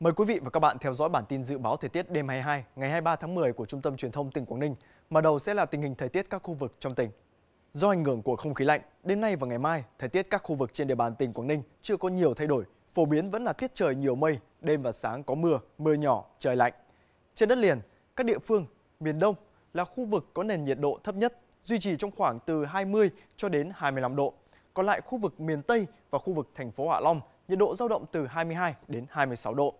Mời quý vị và các bạn theo dõi bản tin dự báo thời tiết đêm 22 ngày 23 tháng 10 của Trung tâm Truyền thông tỉnh Quảng Ninh. Mở đầu sẽ là tình hình thời tiết các khu vực trong tỉnh. Do ảnh hưởng của không khí lạnh, đêm nay và ngày mai, thời tiết các khu vực trên địa bàn tỉnh Quảng Ninh chưa có nhiều thay đổi, phổ biến vẫn là tiết trời nhiều mây, đêm và sáng có mưa, mưa nhỏ, trời lạnh. Trên đất liền, các địa phương miền Đông là khu vực có nền nhiệt độ thấp nhất, duy trì trong khoảng từ 20 cho đến 25 độ. Còn lại khu vực miền Tây và khu vực thành phố Hạ Long, nhiệt độ dao động từ 22 đến 26 độ.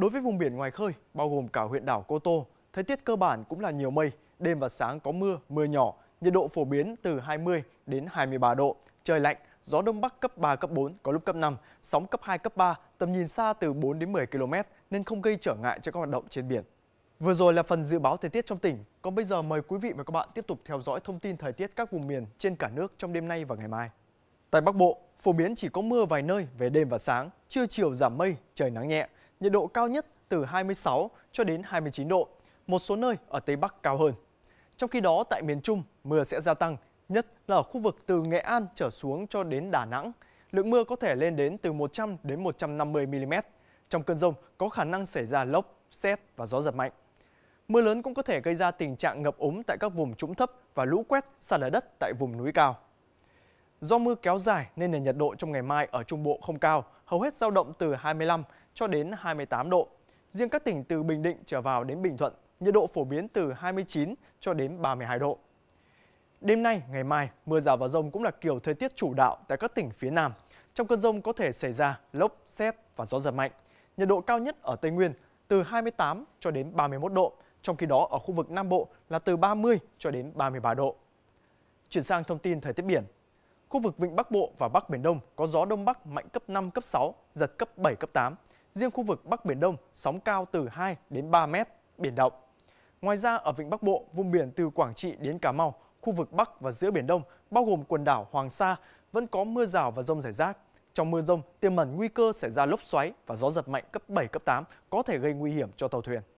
Đối với vùng biển ngoài khơi, bao gồm cả huyện đảo Cô Tô, thời tiết cơ bản cũng là nhiều mây, đêm và sáng có mưa, mưa nhỏ, nhiệt độ phổ biến từ 20 đến 23 độ, trời lạnh, gió đông bắc cấp 3, cấp 4, có lúc cấp 5, sóng cấp 2, cấp 3, tầm nhìn xa từ 4 đến 10 km nên không gây trở ngại cho các hoạt động trên biển. Vừa rồi là phần dự báo thời tiết trong tỉnh, còn bây giờ mời quý vị và các bạn tiếp tục theo dõi thông tin thời tiết các vùng miền trên cả nước trong đêm nay và ngày mai. Tại Bắc Bộ, phổ biến chỉ có mưa vài nơi về đêm và sáng, trưa chiều giảm mây, trời nắng nhẹ, nhiệt độ cao nhất từ 26 cho đến 29 độ, một số nơi ở Tây Bắc cao hơn. Trong khi đó, tại miền Trung, mưa sẽ gia tăng, nhất là ở khu vực từ Nghệ An trở xuống cho đến Đà Nẵng. Lượng mưa có thể lên đến từ 100 đến 150 mm. Trong cơn rông có khả năng xảy ra lốc, xét và gió giật mạnh. Mưa lớn cũng có thể gây ra tình trạng ngập úng tại các vùng trũng thấp và lũ quét sạt lở đất tại vùng núi cao. Do mưa kéo dài nên nền nhiệt độ trong ngày mai ở Trung Bộ không cao, hầu hết dao động từ 25 cho đến 28 độ. Riêng các tỉnh từ Bình Định trở vào đến Bình Thuận, nhiệt độ phổ biến từ 29 cho đến 32 độ. Đêm nay, ngày mai, mưa rào và rông cũng là kiểu thời tiết chủ đạo tại các tỉnh phía Nam. Trong cơn rông có thể xảy ra lốc, xét và gió giật mạnh. Nhiệt độ cao nhất ở Tây Nguyên từ 28 cho đến 31 độ, trong khi đó ở khu vực Nam Bộ là từ 30 cho đến 33 độ. Chuyển sang thông tin thời tiết biển. Khu vực Vịnh Bắc Bộ và Bắc Biển Đông có gió Đông Bắc mạnh cấp 5, cấp 6, giật cấp 7, cấp 8. Riêng khu vực Bắc Biển Đông, sóng cao từ 2 đến 3 mét, biển động. Ngoài ra, ở Vịnh Bắc Bộ, vùng biển từ Quảng Trị đến Cà Mau, khu vực Bắc và giữa Biển Đông, bao gồm quần đảo Hoàng Sa, vẫn có mưa rào và rông rải rác. Trong mưa rông, tiềm mẩn nguy cơ xảy ra lốc xoáy và gió giật mạnh cấp 7, cấp 8, có thể gây nguy hiểm cho tàu thuyền.